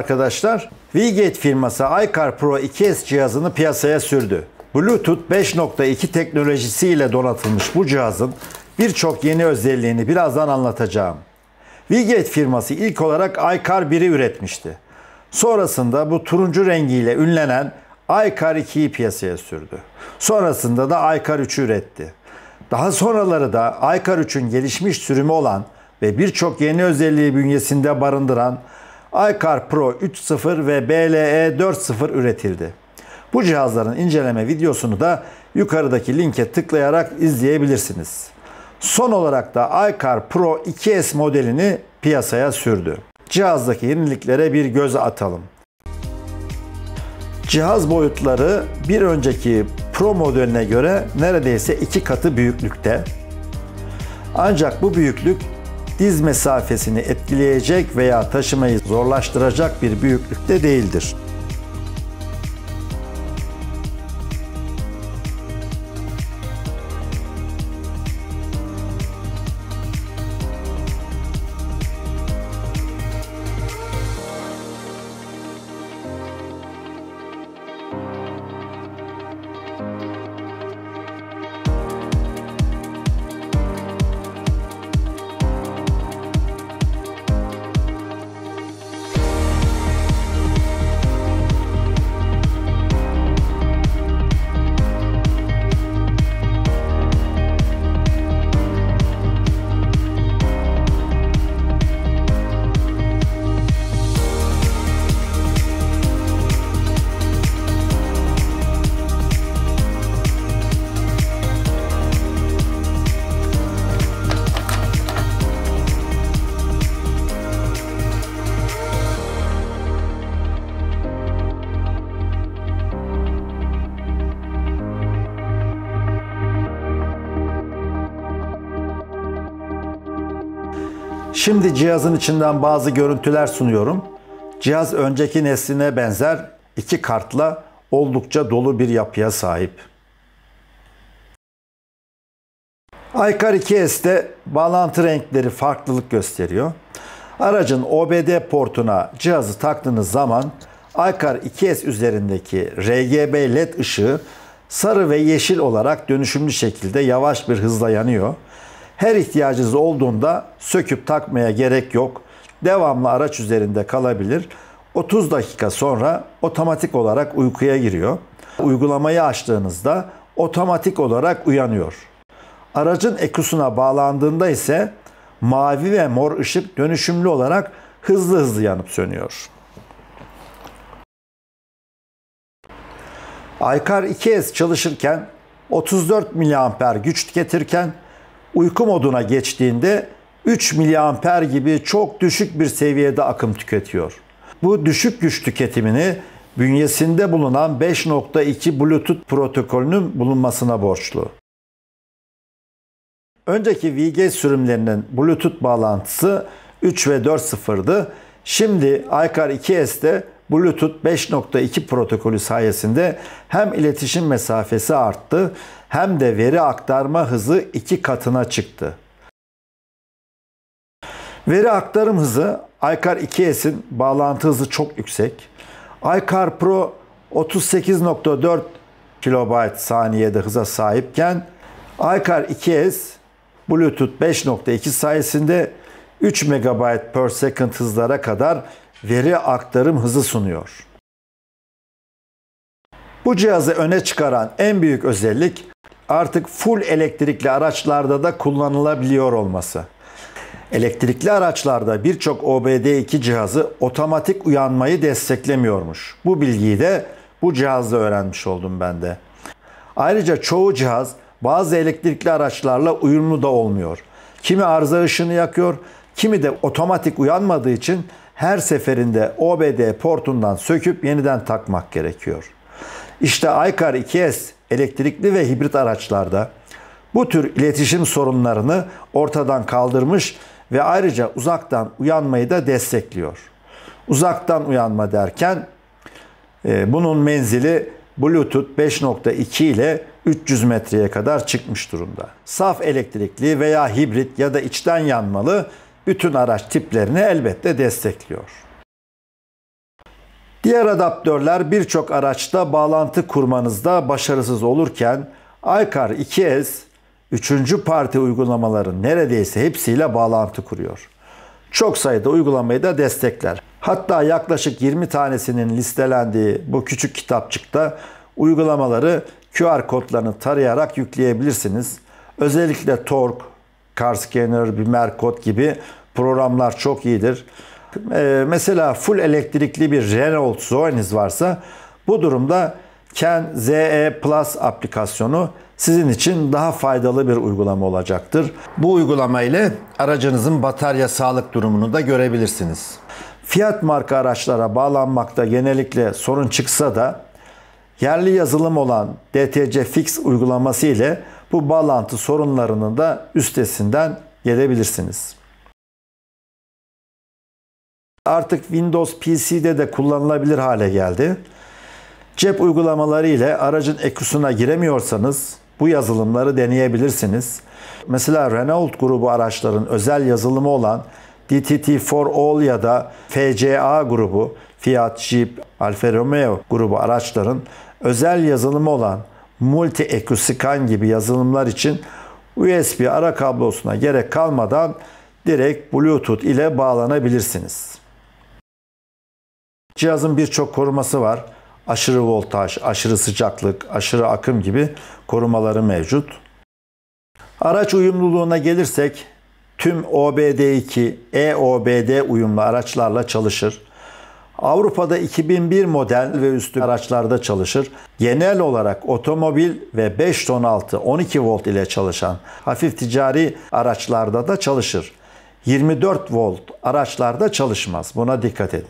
arkadaşlar Vgate firması iCar Pro 2S cihazını piyasaya sürdü. Bluetooth 5.2 teknolojisiyle donatılmış bu cihazın birçok yeni özelliğini birazdan anlatacağım. Vgate firması ilk olarak iCar 1'i üretmişti. Sonrasında bu turuncu rengiyle ünlenen iCar 2'yi piyasaya sürdü. Sonrasında da iCar 3'ü üretti. Daha sonraları da iCar 3'ün gelişmiş sürümü olan ve birçok yeni özelliği bünyesinde barındıran iCar Pro 3.0 ve BLE 4.0 üretildi. Bu cihazların inceleme videosunu da yukarıdaki linke tıklayarak izleyebilirsiniz. Son olarak da iCar Pro 2S modelini piyasaya sürdü. Cihazdaki yeniliklere bir göz atalım. Cihaz boyutları bir önceki Pro modeline göre neredeyse iki katı büyüklükte. Ancak bu büyüklük diz mesafesini etkileyecek veya taşımayı zorlaştıracak bir büyüklükte değildir. Şimdi cihazın içinden bazı görüntüler sunuyorum. Cihaz önceki nesline benzer iki kartla oldukça dolu bir yapıya sahip. Aykar 2S'te bağlantı renkleri farklılık gösteriyor. Aracın OBD portuna cihazı taktığınız zaman Aykar 2S üzerindeki RGB led ışığı sarı ve yeşil olarak dönüşümlü şekilde yavaş bir hızla yanıyor. Her ihtiyacınız olduğunda söküp takmaya gerek yok. Devamlı araç üzerinde kalabilir. 30 dakika sonra otomatik olarak uykuya giriyor. Uygulamayı açtığınızda otomatik olarak uyanıyor. Aracın ekusuna bağlandığında ise mavi ve mor ışık dönüşümlü olarak hızlı hızlı yanıp sönüyor. Aykar 2S çalışırken 34 mAh güç tüketirken uyku moduna geçtiğinde 3 miliamper gibi çok düşük bir seviyede akım tüketiyor. Bu düşük güç tüketimini bünyesinde bulunan 5.2 Bluetooth protokolünün bulunmasına borçlu. Önceki VG sürümlerinin Bluetooth bağlantısı 3 ve 4.0'dı. Şimdi iCar 2S'te Bluetooth 5.2 protokolü sayesinde hem iletişim mesafesi arttı hem de veri aktarma hızı iki katına çıktı. Veri aktarım hızı iCar 2S'in bağlantı hızı çok yüksek. iCar Pro 38.4 kB saniyede hıza sahipken iCar 2S Bluetooth 5.2 sayesinde 3 MB per second hızlara kadar veri aktarım hızı sunuyor. Bu cihazı öne çıkaran en büyük özellik artık full elektrikli araçlarda da kullanılabiliyor olması. Elektrikli araçlarda birçok OBD2 cihazı otomatik uyanmayı desteklemiyormuş. Bu bilgiyi de bu cihazla öğrenmiş oldum ben de. Ayrıca çoğu cihaz bazı elektrikli araçlarla uyumlu da olmuyor. Kimi arıza ışını yakıyor, kimi de otomatik uyanmadığı için her seferinde OBD portundan söküp yeniden takmak gerekiyor. İşte Aykar 2S elektrikli ve hibrit araçlarda bu tür iletişim sorunlarını ortadan kaldırmış ve ayrıca uzaktan uyanmayı da destekliyor. Uzaktan uyanma derken e, bunun menzili Bluetooth 5.2 ile 300 metreye kadar çıkmış durumda. Saf elektrikli veya hibrit ya da içten yanmalı bütün araç tiplerini elbette destekliyor. Diğer adaptörler birçok araçta bağlantı kurmanızda başarısız olurken iCar 2S 3. parti uygulamaların neredeyse hepsiyle bağlantı kuruyor. Çok sayıda uygulamayı da destekler. Hatta yaklaşık 20 tanesinin listelendiği bu küçük kitapçıkta uygulamaları QR kodlarını tarayarak yükleyebilirsiniz. Özellikle Torque, Carscanner, Bimer kod gibi Programlar çok iyidir. Ee, mesela full elektrikli bir Renault Zoe'niz varsa bu durumda Ken ZE Plus aplikasyonu sizin için daha faydalı bir uygulama olacaktır. Bu uygulama ile aracınızın batarya sağlık durumunu da görebilirsiniz. Fiat marka araçlara bağlanmakta genellikle sorun çıksa da yerli yazılım olan DTC Fix uygulaması ile bu bağlantı sorunlarının da üstesinden gelebilirsiniz artık Windows PC'de de kullanılabilir hale geldi. Cep uygulamaları ile aracın ekusuna giremiyorsanız bu yazılımları deneyebilirsiniz. Mesela Renault grubu araçların özel yazılımı olan DTT4 All ya da FCA grubu, Fiat, Jeep, Alfa Romeo grubu araçların özel yazılımı olan Multi EcuScan gibi yazılımlar için USB ara kablosuna gerek kalmadan direkt Bluetooth ile bağlanabilirsiniz. Cihazın birçok koruması var. Aşırı voltaj, aşırı sıcaklık, aşırı akım gibi korumaları mevcut. Araç uyumluluğuna gelirsek tüm OBD2, EOBD uyumlu araçlarla çalışır. Avrupa'da 2001 model ve üstü araçlarda çalışır. Genel olarak otomobil ve 5 ton altı 12 volt ile çalışan hafif ticari araçlarda da çalışır. 24 volt araçlarda çalışmaz. Buna dikkat edin.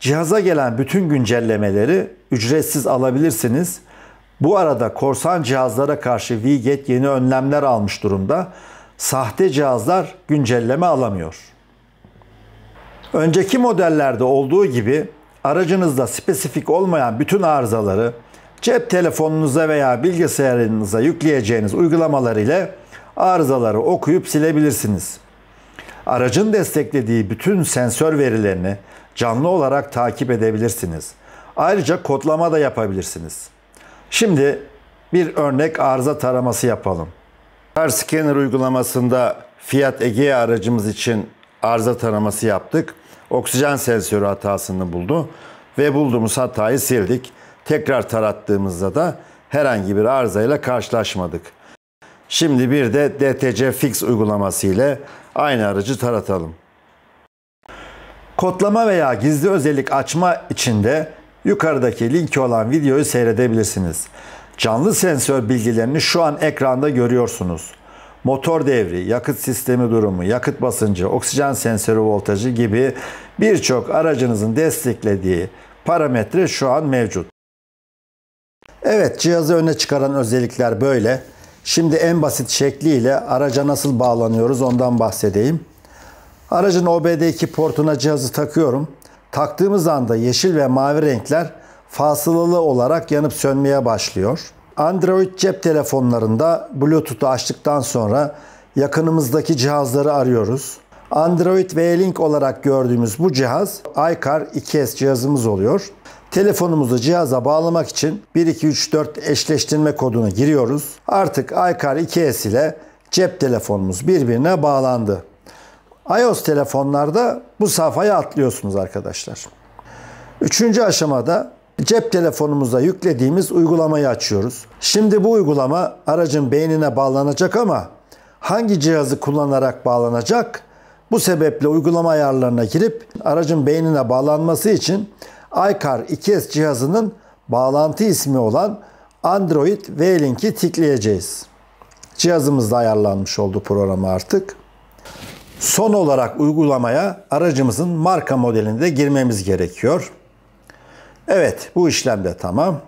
Cihaza gelen bütün güncellemeleri ücretsiz alabilirsiniz. Bu arada korsan cihazlara karşı Vget yeni önlemler almış durumda. Sahte cihazlar güncelleme alamıyor. Önceki modellerde olduğu gibi aracınızda spesifik olmayan bütün arızaları cep telefonunuza veya bilgisayarınıza yükleyeceğiniz uygulamalar ile arızaları okuyup silebilirsiniz. Aracın desteklediği bütün sensör verilerini canlı olarak takip edebilirsiniz. Ayrıca kodlama da yapabilirsiniz. Şimdi bir örnek arıza taraması yapalım. Car Scanner uygulamasında Fiat Egea aracımız için arıza taraması yaptık. Oksijen sensörü hatasını buldu ve bulduğumuz hatayı sildik. Tekrar tarattığımızda da herhangi bir arızayla karşılaşmadık. Şimdi bir de DTC Fix uygulaması ile aynı aracı taratalım. Kodlama veya gizli özellik açma için de yukarıdaki linki olan videoyu seyredebilirsiniz. Canlı sensör bilgilerini şu an ekranda görüyorsunuz. Motor devri, yakıt sistemi durumu, yakıt basıncı, oksijen sensörü voltajı gibi birçok aracınızın desteklediği parametre şu an mevcut. Evet cihazı öne çıkaran özellikler böyle. Şimdi en basit şekliyle araca nasıl bağlanıyoruz ondan bahsedeyim. Aracın OBD2 portuna cihazı takıyorum. Taktığımız anda yeşil ve mavi renkler fasılalı olarak yanıp sönmeye başlıyor. Android cep telefonlarında Bluetooth'u açtıktan sonra yakınımızdaki cihazları arıyoruz. Android ve link olarak gördüğümüz bu cihaz iCar 2S cihazımız oluyor. Telefonumuzu cihaza bağlamak için 1 2 3 4 eşleştirme kodunu giriyoruz. Artık iCar 2S ile cep telefonumuz birbirine bağlandı iOS telefonlarda bu safhaya atlıyorsunuz arkadaşlar. Üçüncü aşamada cep telefonumuza yüklediğimiz uygulamayı açıyoruz. Şimdi bu uygulama aracın beynine bağlanacak ama hangi cihazı kullanarak bağlanacak? Bu sebeple uygulama ayarlarına girip aracın beynine bağlanması için iCar 2S cihazının bağlantı ismi olan Android V-Link'i tıklayacağız. Cihazımızda ayarlanmış oldu programı artık. Son olarak uygulamaya aracımızın marka modelini de girmemiz gerekiyor. Evet bu işlem de tamam.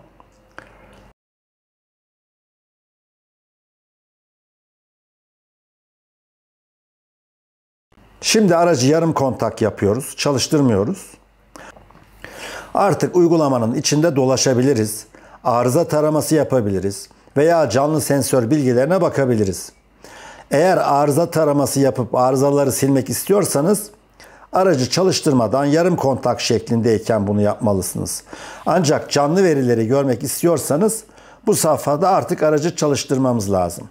Şimdi aracı yarım kontak yapıyoruz. Çalıştırmıyoruz. Artık uygulamanın içinde dolaşabiliriz. Arıza taraması yapabiliriz veya canlı sensör bilgilerine bakabiliriz. Eğer arıza taraması yapıp arızaları silmek istiyorsanız aracı çalıştırmadan yarım kontak şeklindeyken bunu yapmalısınız. Ancak canlı verileri görmek istiyorsanız bu safhada artık aracı çalıştırmamız lazım.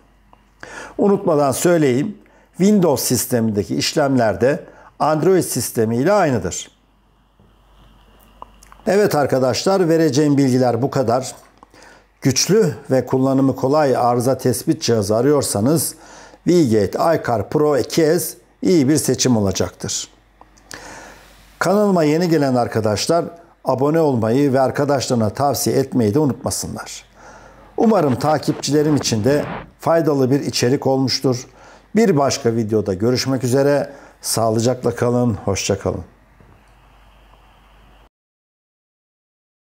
Unutmadan söyleyeyim, Windows sistemindeki işlemlerde Android sistemi ile aynıdır. Evet arkadaşlar vereceğim bilgiler bu kadar. Güçlü ve kullanımı kolay arıza tespit cihazı arıyorsanız v iCar Pro 2S iyi bir seçim olacaktır. Kanalıma yeni gelen arkadaşlar abone olmayı ve arkadaşlarına tavsiye etmeyi de unutmasınlar. Umarım takipçilerim için de faydalı bir içerik olmuştur. Bir başka videoda görüşmek üzere. Sağlıcakla kalın, hoşça kalın.